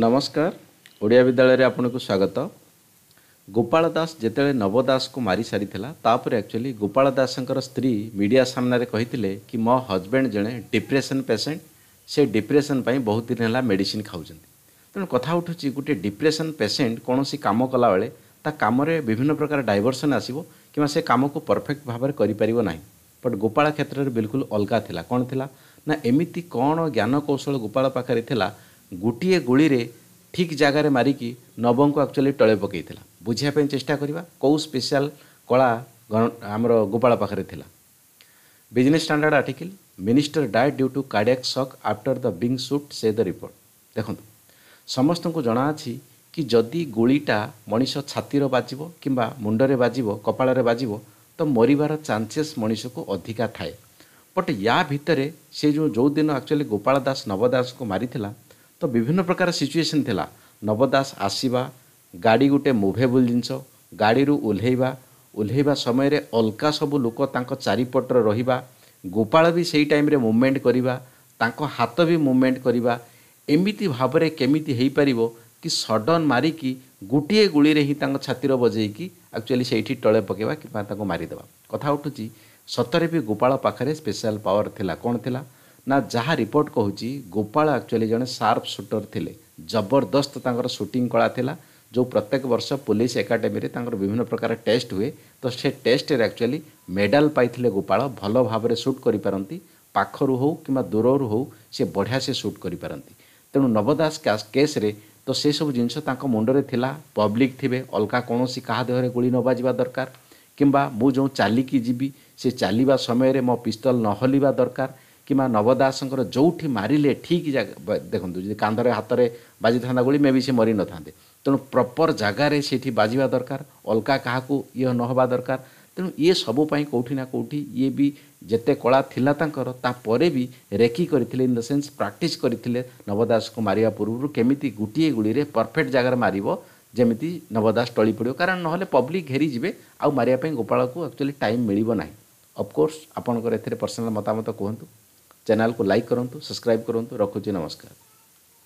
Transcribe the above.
ନମସ୍କାର ଓଡ଼ିଆ ବିଦ୍ୟାଳୟରେ ଆପଣଙ୍କୁ ସ୍ୱାଗତ ଗୋପାଳ ଦାସ ଯେତେବେଳେ ନବ ଦାସକୁ ମାରି ସାରିଥିଲା ତାପରେ ଆକ୍ଚୁଆଲି ଗୋପାଳ ଦାସଙ୍କର ସ୍ତ୍ରୀ ମିଡ଼ିଆ ସାମ୍ନାରେ କହିଥିଲେ କି ମୋ ହଜବେଣ୍ଡ ଜଣେ ଡିପ୍ରେସନ୍ ପେସେଣ୍ଟ ସେ ଡିପ୍ରେସନ୍ ପାଇଁ ବହୁତ ଦିନ ହେଲା ମେଡ଼ିସିନ୍ ଖାଉଛନ୍ତି ତେଣୁ କଥା ଉଠୁଛି ଗୋଟିଏ ଡିପ୍ରେସନ୍ ପେସେଣ୍ଟ କୌଣସି କାମ କଲାବେଳେ ତା କାମରେ ବିଭିନ୍ନ ପ୍ରକାର ଡାଇଭର୍ସନ୍ ଆସିବ କିମ୍ବା ସେ କାମକୁ ପରଫେକ୍ଟ ଭାବରେ କରିପାରିବ ନାହିଁ ବଟ୍ ଗୋପାଳ କ୍ଷେତ୍ରରେ ବିଲକୁଲ ଅଲଗା ଥିଲା କ'ଣ ଥିଲା ନା ଏମିତି କ'ଣ ଜ୍ଞାନ କୌଶଳ ଗୋପାଳ ପାଖରେ ଥିଲା ଗୋଟିଏ ଗୁଳିରେ ଠିକ୍ ଜାଗାରେ ମାରିକି ନବଙ୍କୁ ଆକ୍ଚୁଆଲି ତଳେ ପକାଇଥିଲା ବୁଝିବା ପାଇଁ ଚେଷ୍ଟା କରିବା କେଉଁ ସ୍ପେଶାଲ କଳା ଆମର ଗୋପାଳ ପାଖରେ ଥିଲା business standard article minister died due to cardiac shock after the being shot says the report ଦେଖନ୍ତୁ ସମସ୍ତଙ୍କୁ ଜଣାଅଛି କି ଯଦି ଗୁଳିଟା ମଣିଷ ଛାତିର ବାଜିବ କିମ୍ବା ମୁଣ୍ଡରେ ବାଜିବ କପାଳରେ ବାଜିବ ତ ମରିବାର ଚାନ୍ସେସ୍ ମଣିଷକୁ ଅଧିକା ଥାଏ ବଟ୍ ୟା ଭିତରେ ସେ ଯେଉଁ ଯେଉଁ ଦିନ ଆକ୍ଚୁଆଲି ଗୋପାଳ ଦାସ ନବ ଦାସଙ୍କୁ ମାରିଥିଲା ତ ବିଭିନ୍ନ ପ୍ରକାର ସିଚୁଏସନ୍ ଥିଲା ନବଦାସ ଆସିବା ଗାଡ଼ି ଗୋଟେ ମୁଭେବୁଲ୍ ଜିନିଷ ଗାଡ଼ିରୁ ଓହ୍ଲାଇବା ଓହ୍ଲାଇବା ସମୟରେ ଅଲଗା ସବୁ ଲୋକ ତାଙ୍କ ଚାରିପଟରେ ରହିବା ଗୋପାଳ ବି ସେଇ ଟାଇମ୍ରେ ମୁଭମେଣ୍ଟ କରିବା ତାଙ୍କ ହାତ ବି ମୁଭମେଣ୍ଟ କରିବା ଏମିତି ଭାବରେ କେମିତି ହେଇପାରିବ କି ସଡନ୍ ମାରିକି ଗୋଟିଏ ଗୁଳିରେ ହିଁ ତାଙ୍କ ଛାତିର ବଜେଇକି ଆକ୍ଚୁଆଲି ସେଇଠି ଟଳେ ପକାଇବା କିମ୍ବା ତାଙ୍କୁ ମାରିଦେବା କଥା ଉଠୁଛି ସତରେ ବି ଗୋପାଳ ପାଖରେ ସ୍ପେଶାଲ୍ ପାୱାର ଥିଲା କ'ଣ ଥିଲା ନା ଯାହା ରିପୋର୍ଟ କହୁଛି ଗୋପାଳ ଆକ୍ଚୁଆଲି ଜଣେ ସାର୍ପ ସୁଟର ଥିଲେ ଜବରଦସ୍ତ ତାଙ୍କର ସୁଟିଂ କଳା ଥିଲା ଯେଉଁ ପ୍ରତ୍ୟେକ ବର୍ଷ ପୋଲିସ ଏକାଡେମୀରେ ତାଙ୍କର ବିଭିନ୍ନ ପ୍ରକାର ଟେଷ୍ଟ ହୁଏ ତ ସେ ଟେଷ୍ଟରେ ଆକ୍ଚୁଆଲି ମେଡ଼ାଲ ପାଇଥିଲେ ଗୋପାଳ ଭଲ ଭାବରେ ସୁଟ୍ କରିପାରନ୍ତି ପାଖରୁ ହେଉ କିମ୍ବା ଦୂରରୁ ହେଉ ସେ ବଢ଼ିଆ ସେ ସୁଟ୍ କରିପାରନ୍ତି ତେଣୁ ନବଦାସ କେସ୍ରେ ତ ସେସବୁ ଜିନିଷ ତାଙ୍କ ମୁଣ୍ଡରେ ଥିଲା ପବ୍ଲିକ୍ ଥିବେ ଅଲଗା କୌଣସି କାହା ଦେହରେ ଗୁଳି ନ ବାଜିବା ଦରକାର କିମ୍ବା ମୁଁ ଯେଉଁ ଚାଲିକି ଯିବି ସେ ଚାଲିବା ସମୟରେ ମୋ ପିସ୍ତଲ ନ ହଲିବା ଦରକାର କିମ୍ବା ନବଦାସଙ୍କର ଯେଉଁଠି ମାରିଲେ ଠିକ୍ ଜାଗା ଦେଖନ୍ତୁ ଯଦି କାନ୍ଧରେ ହାତରେ ବାଜିଥାନ୍ତା ଗୁଳି ମେ ବି ସେ ମରିନଥାନ୍ତେ ତେଣୁ ପ୍ରପର୍ ଜାଗାରେ ସେଇଠି ବାଜିବା ଦରକାର ଅଲଗା କାହାକୁ ଇଏ ନ ହେବା ଦରକାର ତେଣୁ ଇଏ ସବୁ ପାଇଁ କେଉଁଠି ନା କେଉଁଠି ଇଏ ବି ଯେତେ କଳା ଥିଲା ତାଙ୍କର ତାପରେ ବି ରେକି କରିଥିଲେ ଇନ୍ ଦ ସେନ୍ସ ପ୍ରାକ୍ଟିସ୍ କରିଥିଲେ ନବଦାସକୁ ମାରିବା ପୂର୍ବରୁ କେମିତି ଗୋଟିଏ ଗୁଳିରେ ପରଫେକ୍ଟ ଜାଗାରେ ମାରିବ ଯେମିତି ନବଦାସ ଟଳି ପଡ଼ିବ କାରଣ ନହେଲେ ପବ୍ଲିକ୍ ଘେରିଯିବେ ଆଉ ମାରିବା ପାଇଁ ଗୋପାଳକୁ ଆକ୍ଚୁଆଲି ଟାଇମ୍ ମିଳିବ ନାହିଁ ଅଫକୋର୍ସ ଆପଣଙ୍କର ଏଥିରେ ପର୍ସନାଲ୍ ମତାମତ କୁହନ୍ତୁ चैनल को लाइक करूँ तो, सब्सक्राइब करूँ तो, रखुच्छी नमस्कार